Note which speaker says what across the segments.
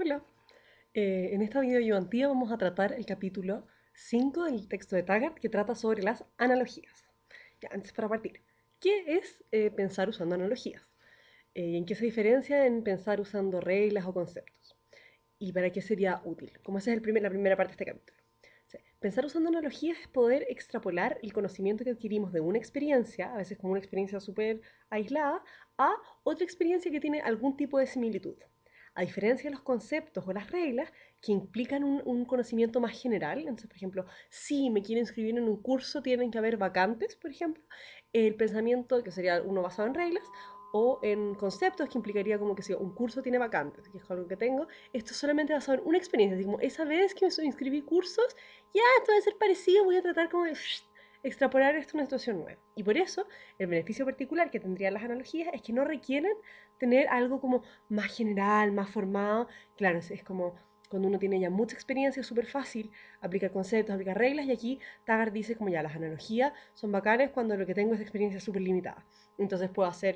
Speaker 1: Hola. Eh, en esta videoayudantía vamos a tratar el capítulo 5 del texto de Taggart que trata sobre las analogías. Ya, antes para partir, ¿qué es eh, pensar usando analogías? Eh, en qué se diferencia en pensar usando reglas o conceptos? ¿Y para qué sería útil? Como esa es el primer, la primera parte de este capítulo. pensar usando analogías es poder extrapolar el conocimiento que adquirimos de una experiencia, a veces como una experiencia súper aislada, a otra experiencia que tiene algún tipo de similitud a diferencia de los conceptos o las reglas que implican un, conocimiento más general, entonces, por ejemplo, si me quieren inscribir en un curso, tienen que haber vacantes, por ejemplo, el pensamiento que sería uno basado en reglas o en conceptos que implicaría como que si un curso tiene vacantes, que es algo que tengo, esto solamente solamente basado en una experiencia, así como esa vez que me inscribí cursos, ya, esto va a ser parecido, voy a tratar como de extrapolar esto a una situación nueva. Y por eso, el beneficio particular que tendrían las analogías es que no requieren tener algo como más general, más formado. Claro, es, como cuando uno tiene ya mucha experiencia, es súper fácil aplicar conceptos, aplicar reglas, y aquí Taggart dice como ya las analogías son bacanes cuando lo que tengo es experiencia súper limitada. Entonces puedo hacer,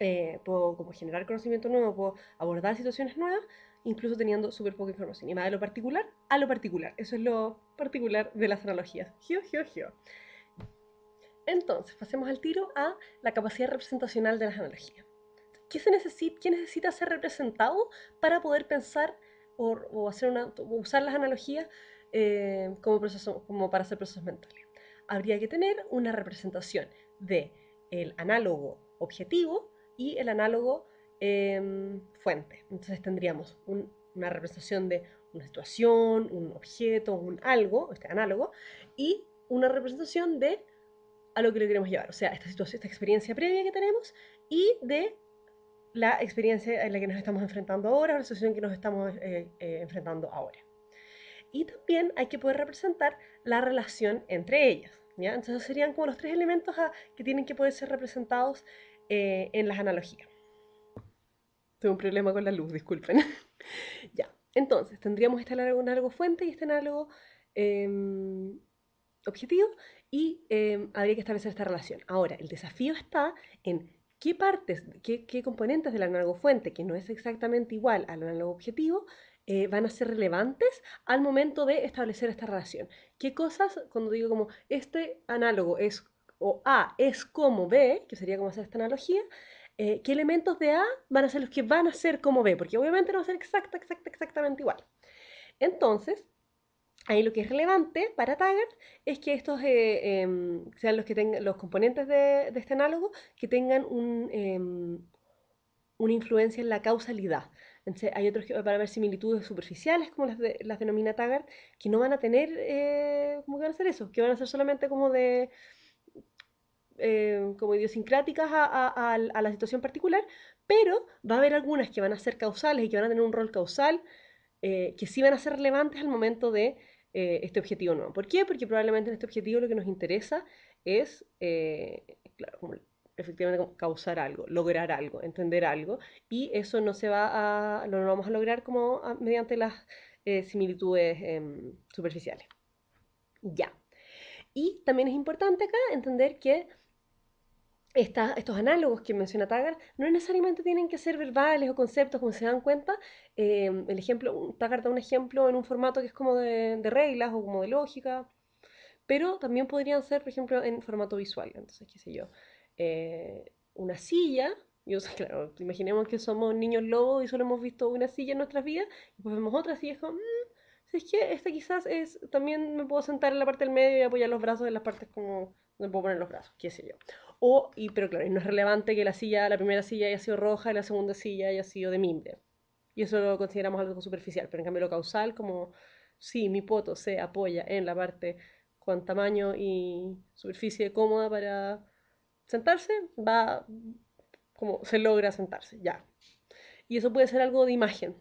Speaker 1: eh, puedo como generar conocimiento nuevo, puedo abordar situaciones nuevas incluso teniendo súper poca información. Y va de lo particular a lo particular. Eso es lo particular de las analogías. hio Entonces, pasemos al tiro a la capacidad representacional de las analogías. ¿Qué, se necesita, qué necesita ser representado para poder pensar o, hacer usar las analogías eh, como, proceso, como para hacer procesos mentales? Habría que tener una representación de el análogo objetivo y el análogo eh, fuente. Entonces tendríamos una representación de una situación, un objeto, un algo, este análogo, y una representación de a lo que le queremos llevar, o sea, esta situación, esta experiencia previa que tenemos y de la experiencia en la que nos estamos enfrentando ahora, la situación que nos estamos eh, eh, enfrentando ahora. Y también hay que poder representar la relación entre ellas. ¿ya? Entonces serían como los tres elementos que tienen que poder ser representados eh, en las analogías un problema con la luz, disculpen. ya, entonces tendríamos este análogo, análogo fuente y este análogo em, objetivo y em, habría que establecer esta relación. Ahora, el desafío está en qué partes, qué, componentes del análogo fuente, que no es exactamente igual al análogo objetivo, eh, van a ser relevantes al momento de establecer esta relación. ¿Qué cosas, cuando digo como este análogo es o A es como B, que sería como hacer esta analogía, eh, qué elementos de A van a ser los que van a ser como B, porque obviamente no va a ser exacta, exacta, exactamente igual. Entonces, ahí lo que es relevante para Taggart es que estos eh, em, sean los, que tengan, los componentes de, este análogo que tengan em, una influencia en la causalidad. Entonces, hay otros que van a haber similitudes superficiales, como las, de, las denomina Taggart, que no van a tener, eh, ¿Cómo van a ser eso, que van a ser solamente como de, Em, como idiosincráticas a, la situación particular, pero va a haber algunas que van a ser causales y que van a tener un rol causal eh, que sí van a ser relevantes al momento de eh, este objetivo nuevo. ¿Por qué? Porque probablemente en este objetivo lo que nos interesa es, eh, efectivamente causar algo, lograr algo, entender algo, y eso no se va a, lo vamos a lograr como mediante las similitudes em, superficiales. Ya. Y también es importante acá entender que estos análogos que menciona Tagar no necesariamente tienen que ser verbales o conceptos, como se dan cuenta. Em, el ejemplo, da un ejemplo en un formato que es como de, reglas o como de lógica, pero también podrían ser, por ejemplo, en formato visual. Entonces, qué sé yo, eh, una silla. Yo, claro, imaginemos que somos niños lobos y solo hemos visto una silla en nuestras vidas, y pues vemos otra silla y es como, mm, es que esta quizás es, también me puedo sentar en la parte del medio y apoyar los brazos en las partes como, Me puedo poner los brazos, qué sé yo. O, y, pero claro, no es relevante que la silla, la primera silla haya sido roja y la segunda silla haya sido de mimbre. Y eso lo consideramos algo superficial, pero en cambio lo causal, como si mi poto se apoya en la parte con tamaño y superficie cómoda para sentarse, va como se logra sentarse, ya. Y eso puede ser algo de imagen,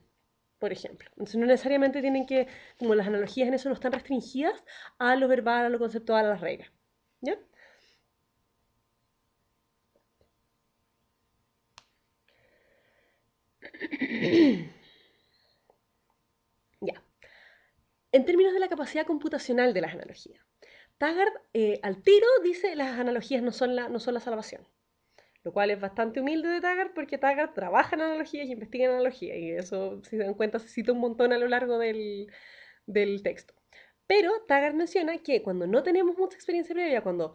Speaker 1: por ejemplo. Entonces no necesariamente tienen que, como las analogías en eso no están restringidas a lo verbal, a lo conceptual, a las reglas. ¿Ya? capacidad computacional de las analogías. Taggart eh, al tiro dice las analogías no son, la, no son la salvación, lo cual es bastante humilde de Taggart porque Taggart trabaja en analogías y investiga en analogías y eso, si se dan cuenta, se cita un montón a lo largo del, del texto. Pero Taggart menciona que cuando no tenemos mucha experiencia previa, cuando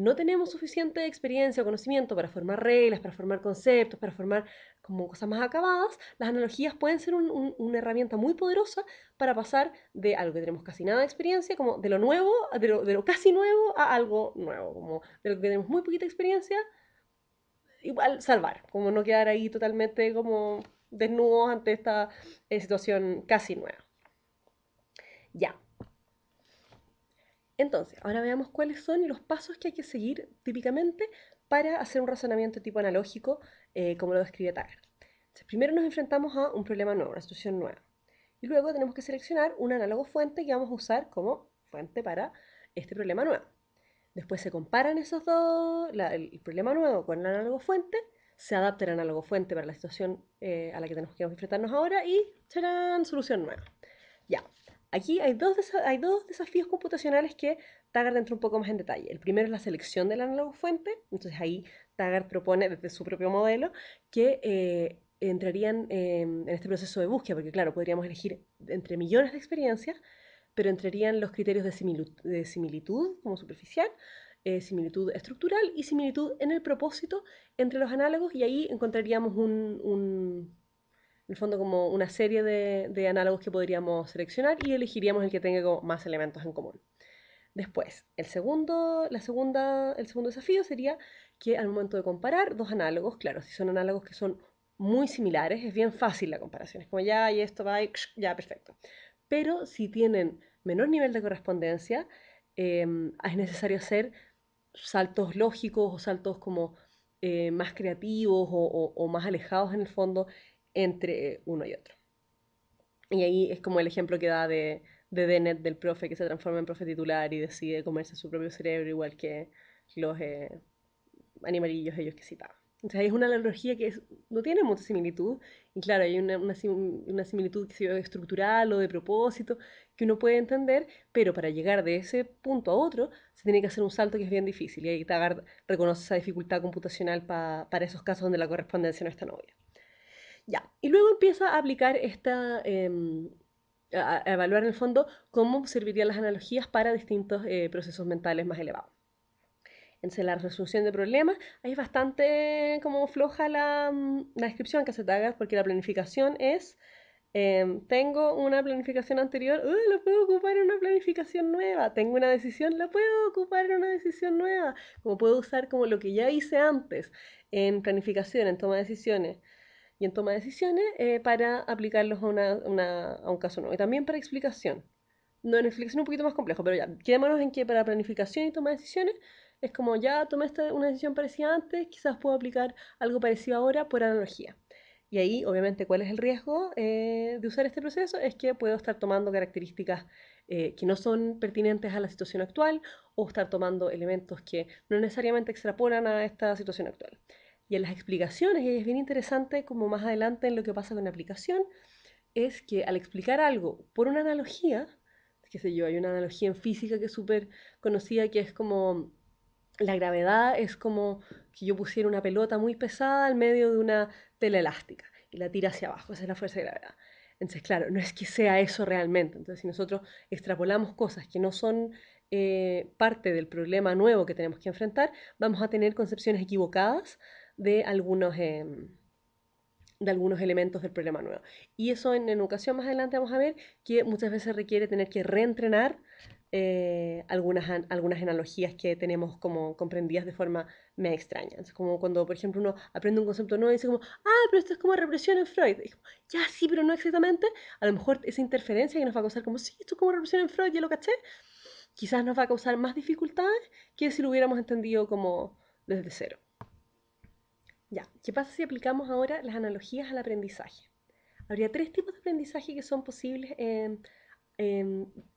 Speaker 1: no tenemos suficiente experiencia o conocimiento para formar reglas, para formar conceptos, para formar como cosas más acabadas, las analogías pueden ser una herramienta muy poderosa para pasar de algo que tenemos casi nada de experiencia, como de lo nuevo, de casi nuevo a algo nuevo, como de lo que tenemos muy poquita experiencia, igual salvar, como no quedar ahí totalmente como desnudos ante esta eh, situación casi nueva. Ya, entonces, ahora veamos cuáles son los pasos que hay que seguir típicamente para hacer un razonamiento tipo analógico, eh, como lo describe Taggart. primero nos enfrentamos a un problema nuevo, una situación nueva. Y luego tenemos que seleccionar un análogo fuente que vamos a usar como fuente para este problema nuevo. Después se comparan esos dos, el problema nuevo con el análogo fuente, se adapta el análogo fuente para la situación eh, a la que tenemos que enfrentarnos ahora y ¡charán! Solución nueva. Ya, Aquí hay dos, hay dos desafíos computacionales que Taggart entra un poco más en detalle. El primero es la selección del análogo fuente, entonces ahí Taggart propone desde su propio modelo que eh, entrarían em, en este proceso de búsqueda, porque claro, podríamos elegir entre millones de experiencias, pero entrarían los criterios de, similitud, de similitud como superficial, eh, similitud estructural y similitud en el propósito entre los análogos, y ahí encontraríamos un en el fondo como una serie de, análogos que podríamos seleccionar y elegiríamos el que tenga más elementos en común. Después, el segundo, la segunda, el segundo desafío sería que al momento de comparar dos análogos, claro, si son análogos que son muy similares, es bien fácil la comparación. Es como ya, y esto va, y ya, perfecto. Pero si tienen menor nivel de correspondencia, em, es necesario hacer saltos lógicos o saltos como eh, más creativos o, más alejados en el fondo entre uno y otro. Y ahí es como el ejemplo que da de, de Dennett, del profe que se transforma en profe titular y decide comerse su propio cerebro igual que los eh, animalillos ellos que citaba. Entonces ahí es una analogía que no tiene mucha similitud, y claro, hay una, similitud que se estructural o de propósito que uno puede entender, pero para llegar de ese punto a otro se tiene que hacer un salto que es bien difícil, y ahí Taggart reconoce esa dificultad computacional para esos casos donde la correspondencia no está novia y luego empieza a aplicar esta, em, a, evaluar en el fondo cómo servirían las analogías para distintos eh, procesos mentales más elevados. En la resolución de problemas, ahí es bastante como floja la, mm, descripción que se te haga porque la planificación es... Em, tengo una planificación anterior, lo uh, la puedo ocupar en una planificación nueva. Tengo una decisión, la puedo ocupar en una decisión nueva. Como puedo usar como lo que ya hice antes en planificación, en toma de decisiones y en toma de decisiones eh, para aplicarlos a, un caso nuevo. Y también para explicación. No, en explicación un poquito más complejo, pero ya, quedémonos en que para planificación y toma de decisiones es como ya tomé una decisión parecida antes, quizás puedo aplicar algo parecido ahora por analogía. Y ahí, obviamente, ¿cuál es el riesgo eh, de usar este proceso? Es que puedo estar tomando características eh, que no son pertinentes a la situación actual o estar tomando elementos que no necesariamente extrapolan a esta situación actual y en las explicaciones, y es bien interesante como más adelante en lo que pasa con la aplicación, es que al explicar algo por una analogía, que sé yo, hay una analogía en física que es súper conocida, que es como la gravedad es como que yo pusiera una pelota muy pesada al medio de una tela elástica y la tira hacia abajo, esa es la fuerza de gravedad. Entonces, claro, no es que sea eso realmente. Entonces, si nosotros extrapolamos cosas que no son eh, parte del problema nuevo que tenemos que enfrentar, vamos a tener concepciones equivocadas de algunos, em, de algunos elementos del problema nuevo. Y eso en, educación más adelante vamos a ver que muchas veces requiere tener que reentrenar eh, algunas, algunas analogías que tenemos como comprendidas de forma me extraña. Es como cuando, por ejemplo, uno aprende un concepto nuevo y dice como, ah, pero esto es como represión en Freud. Y ya, sí, pero no exactamente. A lo mejor esa interferencia que nos va a causar como, sí, esto es como represión en Freud, ya lo caché, quizás nos va a causar más dificultades que si lo hubiéramos entendido como desde cero. Ya, ¿qué pasa si aplicamos ahora las analogías al aprendizaje? Habría tres tipos de aprendizaje que son posibles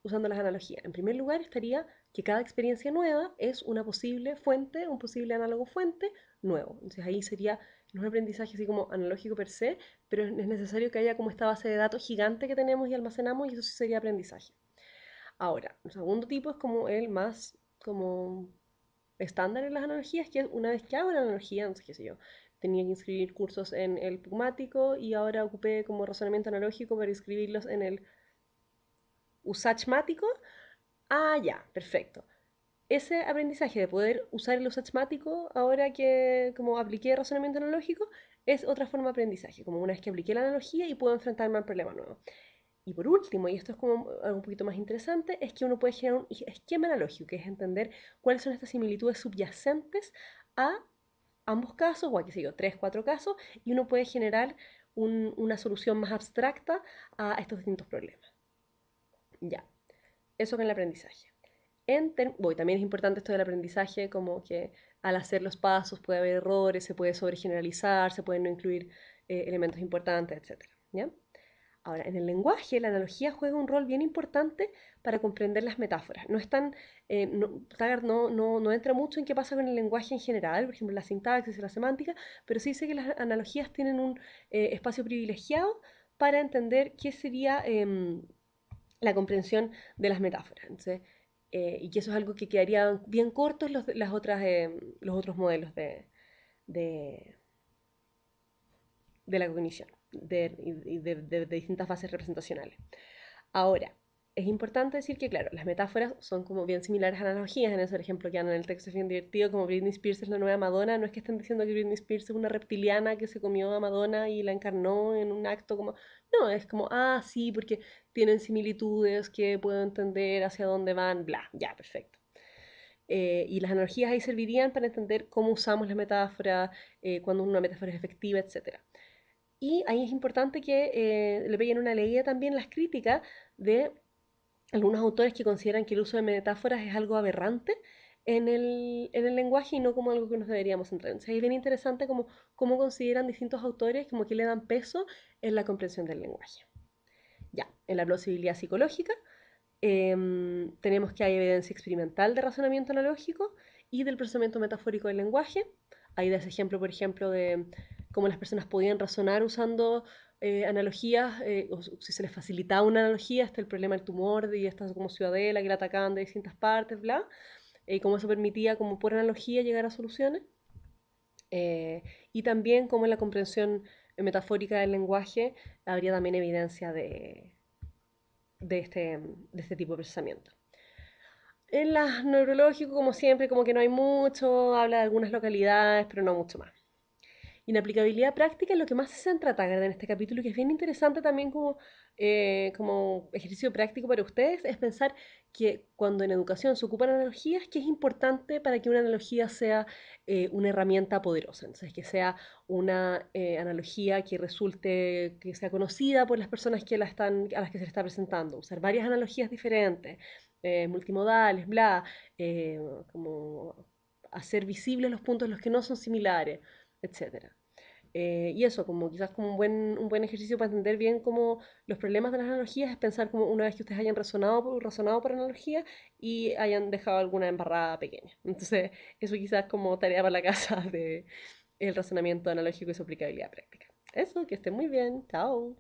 Speaker 1: usando las analogías. En primer lugar estaría que cada experiencia nueva es una posible fuente, un posible análogo fuente nuevo. Entonces ahí sería un aprendizaje así como analógico per se, pero es necesario que haya como esta base de datos gigante que tenemos y almacenamos y eso sí sería aprendizaje. Ahora, el segundo tipo es como el más como estándar en las analogías, que una vez que hago la analogía, no sé qué sé yo, tenía que inscribir cursos en el Pugmático y ahora ocupé como razonamiento analógico para inscribirlos en el Usachmático. Ah, ya, perfecto. Ese aprendizaje de poder usar el usachmático ahora que como apliqué razonamiento analógico es otra forma de aprendizaje, como una vez que apliqué la analogía y puedo enfrentarme al problema nuevo. Y por último, y esto es como un poquito más interesante, es que uno puede generar un esquema analógico, que es entender cuáles son estas similitudes subyacentes a ambos casos, o aquí sé yo, tres, cuatro casos, y uno puede generar una solución más abstracta a estos distintos problemas. Ya, eso con el aprendizaje. En también es importante esto del aprendizaje, como que al hacer los pasos puede haber errores, se puede sobregeneralizar, se pueden no incluir eh, elementos importantes, etc. ¿ya? Ahora, en el lenguaje la analogía juega un rol bien importante para comprender las metáforas. Eh, no, no, no, entra mucho en qué pasa con el lenguaje en general, por ejemplo, la sintaxis o la semántica, pero sí dice que las analogías tienen un eh, espacio privilegiado para entender qué sería em, la comprensión de las metáforas. Eh, y que eso es algo que quedaría bien cortos los, las otras, em, los otros modelos de, de la cognición de, distintas fases representacionales. Ahora, es importante decir que, claro, las metáforas son como bien similares a analogías, en ese ejemplo que dan en el texto es bien divertido, como Britney Spears es la nueva Madonna, no es que estén diciendo que Britney Spears es una reptiliana que se comió a Madonna y la encarnó en un acto como... No, es como, ah, sí, porque tienen similitudes que puedo entender hacia dónde van, bla, ya, perfecto. Eh, y las analogías ahí servirían para entender cómo usamos las metáforas, eh, cuando una metáfora es efectiva, etcétera. Y ahí es importante que eh, le peguen una leída también las críticas de algunos autores que consideran que el uso de metáforas es algo aberrante en el, lenguaje y no como algo que nos deberíamos centrar. Entonces es bien interesante como, cómo consideran distintos autores como que le dan peso en la comprensión del lenguaje. Ya, en la plausibilidad psicológica em, tenemos que hay evidencia experimental de razonamiento analógico y del procesamiento metafórico del lenguaje. Ahí da ese ejemplo, por ejemplo, de cómo las personas podían razonar usando eh, analogías, eh, o si se les facilitaba una analogía, hasta el problema del tumor y estas como ciudadela que la atacaban de distintas partes, bla, y eh, cómo eso permitía como por analogía llegar a soluciones, y también cómo en la comprensión metafórica del lenguaje habría también evidencia de, de, este, de este tipo de procesamiento. En las neurológicas, como siempre, como que no hay mucho, habla de algunas localidades, pero no mucho más. Y en aplicabilidad práctica es lo que más se centra en este capítulo, que es bien interesante también como, eh, como ejercicio práctico para ustedes, es pensar que cuando en educación se ocupan analogías, que es importante para que una analogía sea eh, una herramienta poderosa, entonces que sea una eh, analogía que resulte, que sea conocida por las personas que están, a las que se le está presentando, usar varias analogías diferentes, multimodales, bla, como hacer visibles los puntos los que no son similares etcétera. Eh, y eso, como quizás como un buen, un buen ejercicio para entender bien cómo los problemas de las analogías es pensar como una vez que ustedes hayan razonado, razonado por analogía y hayan dejado alguna embarrada pequeña. Entonces, eso quizás como tarea para la casa de el razonamiento analógico y su aplicabilidad práctica. Eso, que estén muy bien. Chao.